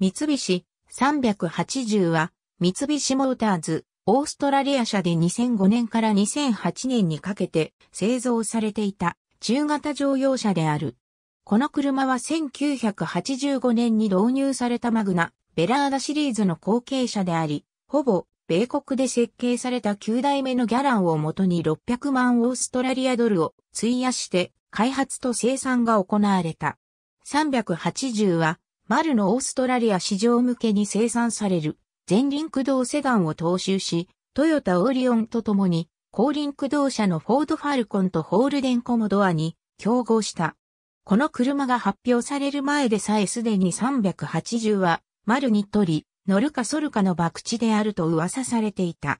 三菱380は三菱モーターズ、オーストラリア社で2005年から2008年にかけて製造されていた中型乗用車である。この車は1985年に導入されたマグナ、ベラーダシリーズの後継者であり、ほぼ米国で設計された9代目のギャランをもとに600万オーストラリアドルを費やして開発と生産が行われた。380は丸のオーストラリア市場向けに生産される前輪駆動セダンを踏襲し、トヨタオリオンと共に後輪駆動車のフォードファルコンとホールデンコモドアに競合した。この車が発表される前でさえすでに380は、丸にとり、乗るかソルかの博打であると噂されていた。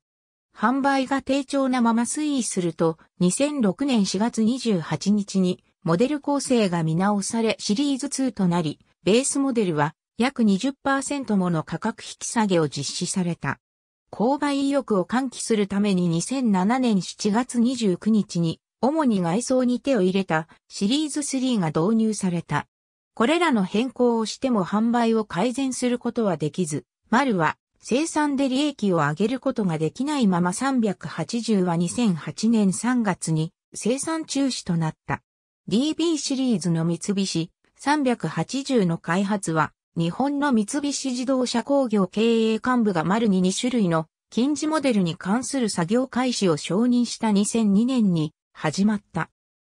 販売が低調なまま推移すると、2006年4月28日にモデル構成が見直されシリーズ2となり、ベースモデルは約20%もの価格引き下げを実施された。購買意欲を喚起するために2007年7月29日に、主に外装に手を入れたシリーズ3が導入された。これらの変更をしても販売を改善することはできず、マルは生産で利益を上げることができないまま380は2008年3月に生産中止となった。DB シリーズの三菱、380の開発は、日本の三菱自動車工業経営幹部が丸に2種類の近似モデルに関する作業開始を承認した2002年に始まった。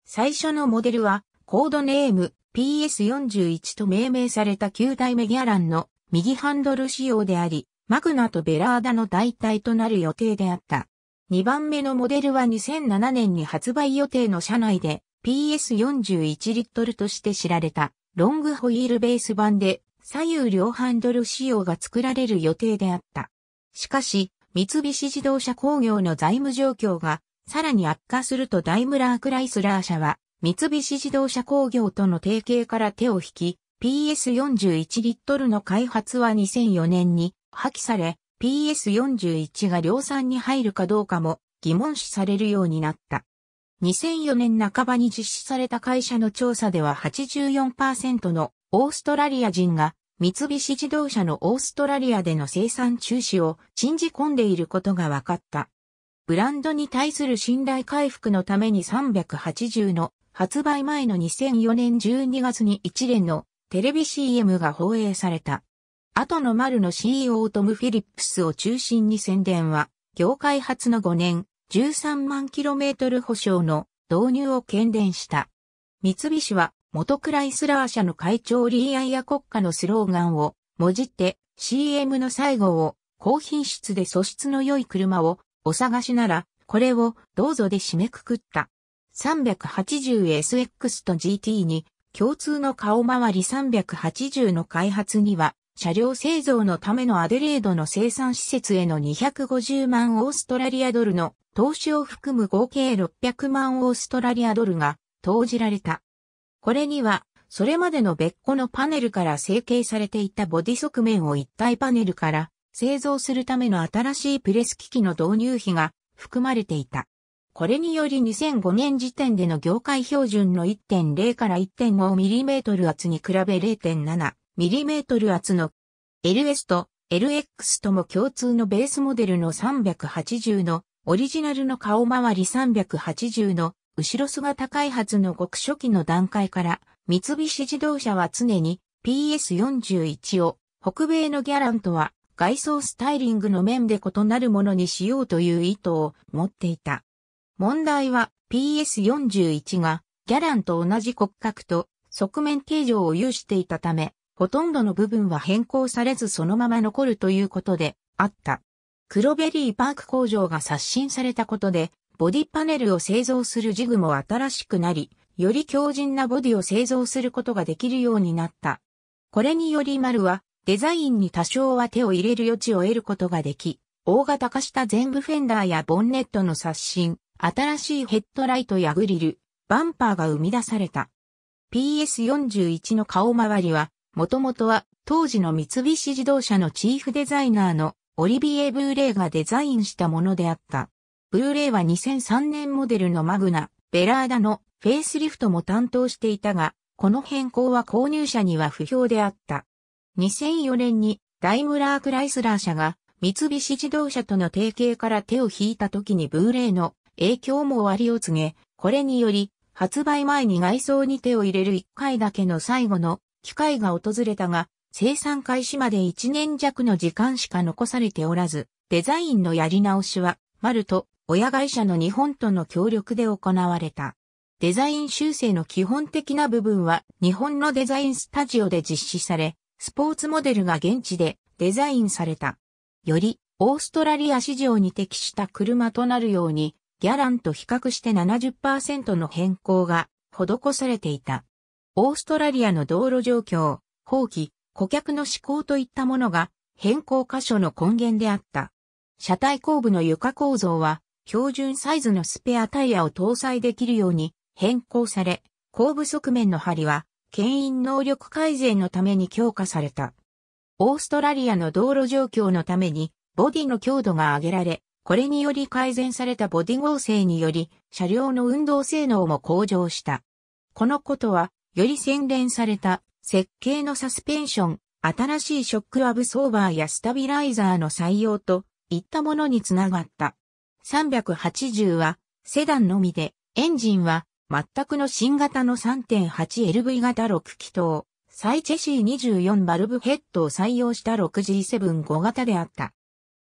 最初のモデルは、コードネーム PS41 と命名された9代目ギャランの右ハンドル仕様であり、マグナとベラーダの代替となる予定であった。2番目のモデルは2007年に発売予定の車内で PS41 リットルとして知られたロングホイールベース版で左右両ハンドル仕様が作られる予定であった。しかし、三菱自動車工業の財務状況がさらに悪化するとダイムラー・クライスラー社は三菱自動車工業との提携から手を引き、PS41 リットルの開発は2004年に破棄され、PS41 が量産に入るかどうかも疑問視されるようになった。2004年半ばに実施された会社の調査では84%のオーストラリア人が三菱自動車のオーストラリアでの生産中止を信じ込んでいることが分かった。ブランドに対する信頼回復のために380の発売前の2004年12月に一連のテレビ CM が放映された。後の丸の CEO トム・フィリップスを中心に宣伝は、業界初の5年、13万キロメートル保証の導入を懸伝した。三菱は元クライスラー社の会長リーアイア国家のスローガンをもじって CM の最後を高品質で素質の良い車をお探しならこれをどうぞで締めくくった。380SX と GT に共通の顔回り380の開発には車両製造のためのアデレードの生産施設への250万オーストラリアドルの投資を含む合計600万オーストラリアドルが投じられた。これには、それまでの別個のパネルから成形されていたボディ側面を一体パネルから製造するための新しいプレス機器の導入費が含まれていた。これにより2005年時点での業界標準の1.0から 1.5mm 厚に比べ 0.7mm 厚の LS と LX とも共通のベースモデルの380のオリジナルの顔周り380の後ろ姿開発の極初期の段階から三菱自動車は常に PS41 を北米のギャランとは外装スタイリングの面で異なるものにしようという意図を持っていた。問題は PS41 がギャランと同じ骨格と側面形状を有していたため、ほとんどの部分は変更されずそのまま残るということであった。黒ベリーパーク工場が刷新されたことで、ボディパネルを製造するジグも新しくなり、より強靭なボディを製造することができるようになった。これにより丸は、デザインに多少は手を入れる余地を得ることができ、大型化した全部フェンダーやボンネットの刷新、新しいヘッドライトやグリル、バンパーが生み出された。PS41 の顔周りは、もともとは当時の三菱自動車のチーフデザイナーのオリビエ・ブーレイがデザインしたものであった。ブーレイは2003年モデルのマグナ、ベラーダのフェイスリフトも担当していたが、この変更は購入者には不評であった。2004年にダイムラー・クライスラー社が三菱自動車との提携から手を引いた時にブーレイの影響も終わりを告げ、これにより発売前に外装に手を入れる一回だけの最後の機会が訪れたが、生産開始まで1年弱の時間しか残されておらず、デザインのやり直しは、マルと親会社の日本との協力で行われた。デザイン修正の基本的な部分は日本のデザインスタジオで実施され、スポーツモデルが現地でデザインされた。よりオーストラリア市場に適した車となるように、ギャランと比較して70%の変更が施されていた。オーストラリアの道路状況、放棄、顧客の思考といったものが変更箇所の根源であった。車体後部の床構造は標準サイズのスペアタイヤを搭載できるように変更され、後部側面の針は牽引能力改善のために強化された。オーストラリアの道路状況のためにボディの強度が上げられ、これにより改善されたボディ合成により車両の運動性能も向上した。このことはより洗練された設計のサスペンション、新しいショックアブソーバーやスタビライザーの採用といったものにつながった。380はセダンのみで、エンジンは全くの新型の 3.8LV 型6気筒、サイチェシー24バルブヘッドを採用した 6G75 型であった。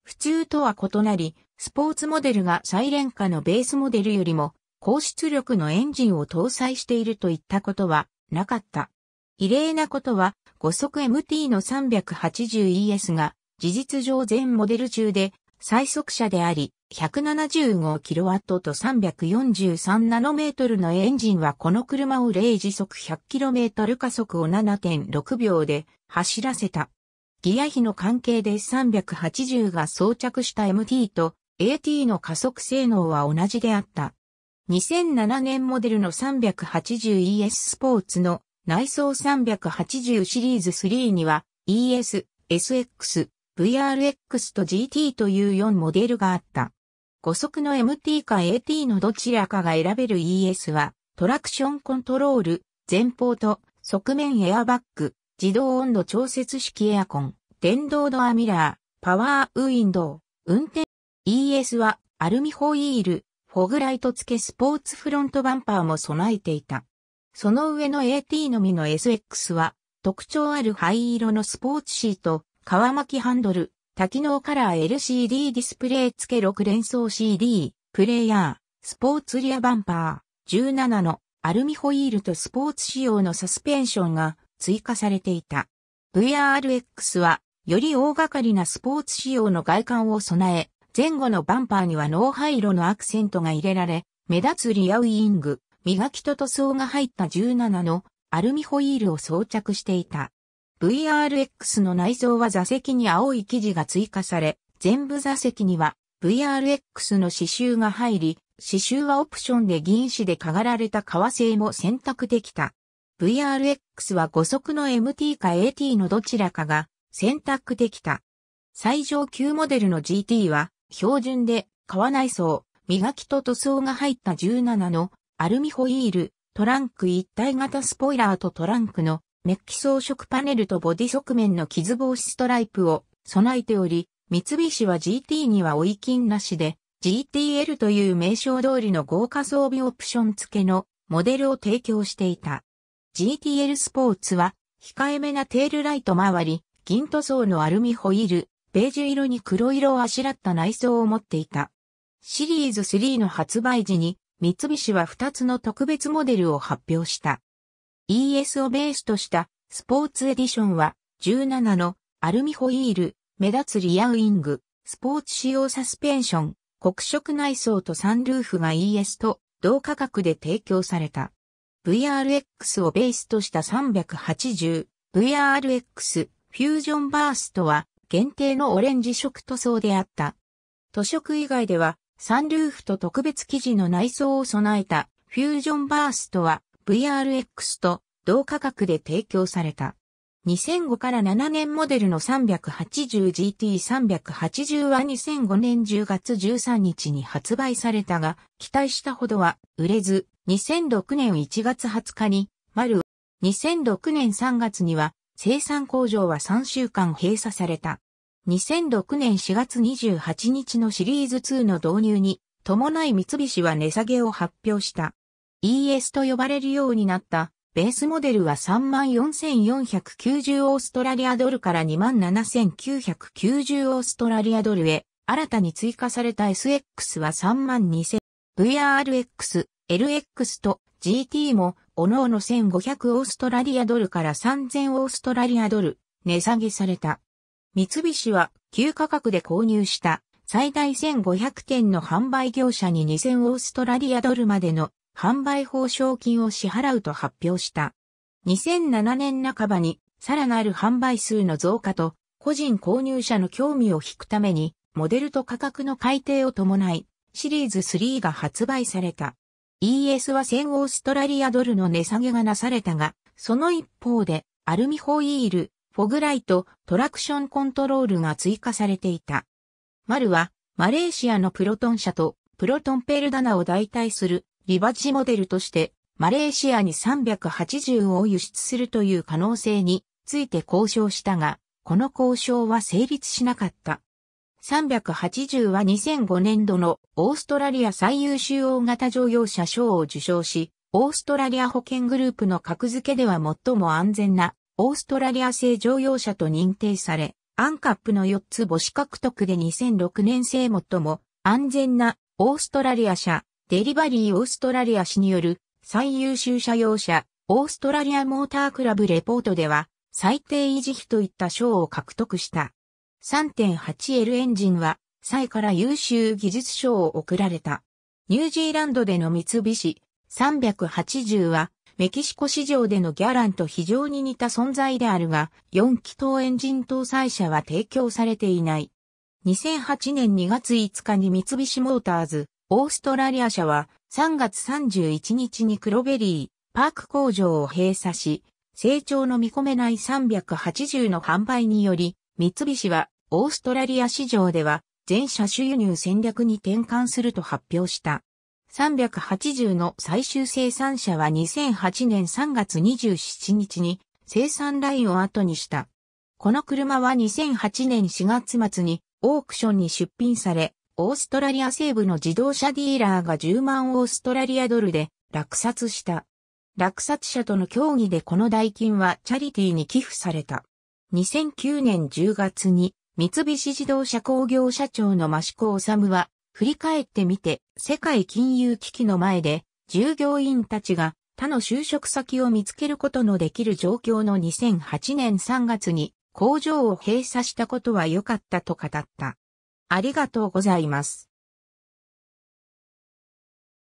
普通とは異なり、スポーツモデルがサイレンカのベースモデルよりも高出力のエンジンを搭載しているといったことはなかった。異例なことは、5速 MT の 380ES が、事実上全モデル中で、最速車であり、175kW と3 4 3トルのエンジンはこの車を0時速 100km 加速を7.6秒で走らせた。ギア比の関係で380が装着した MT と AT の加速性能は同じであった。2007年モデルの 380ES スポーツの内装380シリーズ3には ES、SX、VRX と GT という4モデルがあった。5速の MT か AT のどちらかが選べる ES は、トラクションコントロール、前方と側面エアバッグ、自動温度調節式エアコン、電動ドアミラー、パワーウィンドウ、運転 ES はアルミホイール、フォグライト付けスポーツフロントバンパーも備えていた。その上の AT のみの SX は、特徴ある灰色のスポーツシート、皮巻きハンドル、多機能カラー LCD ディスプレイ付け6連装 CD、プレイヤー、スポーツリアバンパー、17のアルミホイールとスポーツ仕様のサスペンションが追加されていた。VRX は、より大掛かりなスポーツ仕様の外観を備え、前後のバンパーにはノーハイ色のアクセントが入れられ、目立つリアウィング、磨きと塗装が入った17のアルミホイールを装着していた。VRX の内装は座席に青い生地が追加され、全部座席には VRX の刺繍が入り、刺繍はオプションで銀紙でかがられた革製も選択できた。VRX は5足の MT か AT のどちらかが選択できた。最上級モデルの GT は標準で革内装、磨きと塗装が入った17のアルミホイール、トランク一体型スポイラーとトランクのメッキ装飾パネルとボディ側面の傷防止ストライプを備えており、三菱は GT には追い金なしで、GTL という名称通りの豪華装備オプション付けのモデルを提供していた。GTL スポーツは、控えめなテールライト周り、銀塗装のアルミホイール、ベージュ色に黒色をあしらった内装を持っていた。シリーズ3の発売時に三菱は2つの特別モデルを発表した。ES をベースとしたスポーツエディションは17のアルミホイール、目立つリアウィング、スポーツ仕様サスペンション、黒色内装とサンルーフが ES と同価格で提供された。VRX をベースとした380、VRX フュージョンバーストは限定のオレンジ色塗装であった。塗色以外ではサンルーフと特別生地の内装を備えたフュージョンバーストは VRX と同価格で提供された。2005から7年モデルの 380GT380 は2005年10月13日に発売されたが、期待したほどは売れず、2006年1月20日に、丸、2006年3月には、生産工場は3週間閉鎖された。2006年4月28日のシリーズ2の導入に伴い三菱は値下げを発表した。ES と呼ばれるようになったベースモデルは34,490オーストラリアドルから27,990オーストラリアドルへ、新たに追加された SX は32,000、VRX、LX と GT も、おのおの1500オーストラリアドルから3000オーストラリアドル、値下げされた。三菱は旧価格で購入した最大1500点の販売業者に2000オーストラリアドルまでの販売報奨金を支払うと発表した。2007年半ばにさらなる販売数の増加と個人購入者の興味を引くためにモデルと価格の改定を伴いシリーズ3が発売された。ES は1000オーストラリアドルの値下げがなされたが、その一方でアルミホイール、フォグライト、トラクションコントロールが追加されていた。マルは、マレーシアのプロトン社とプロトンペルダナを代替するリバッジモデルとして、マレーシアに380を輸出するという可能性について交渉したが、この交渉は成立しなかった。380は2005年度のオーストラリア最優秀大型乗用車賞を受賞し、オーストラリア保険グループの格付けでは最も安全なオーストラリア製乗用車と認定され、アンカップの4つ星獲得で2006年生最も安全なオーストラリア車、デリバリーオーストラリア市による最優秀車用車、オーストラリアモータークラブレポートでは、最低維持費といった賞を獲得した。3.8L エンジンは、イから優秀技術賞を贈られた。ニュージーランドでの三菱380は、メキシコ市場でのギャランと非常に似た存在であるが、4気筒エンジン搭載車は提供されていない。2008年2月5日に三菱モーターズ、オーストラリア社は3月31日にクロベリー、パーク工場を閉鎖し、成長の見込めない380の販売により、三菱はオーストラリア市場では全車種輸入戦略に転換すると発表した。380の最終生産者は2008年3月27日に生産ラインを後にした。この車は2008年4月末にオークションに出品され、オーストラリア西部の自動車ディーラーが10万オーストラリアドルで落札した。落札者との協議でこの代金はチャリティーに寄付された。2009年10月に三菱自動車工業社長の益子治は振り返ってみて、世界金融危機の前で、従業員たちが他の就職先を見つけることのできる状況の2008年3月に工場を閉鎖したことは良かったと語った。ありがとうございます。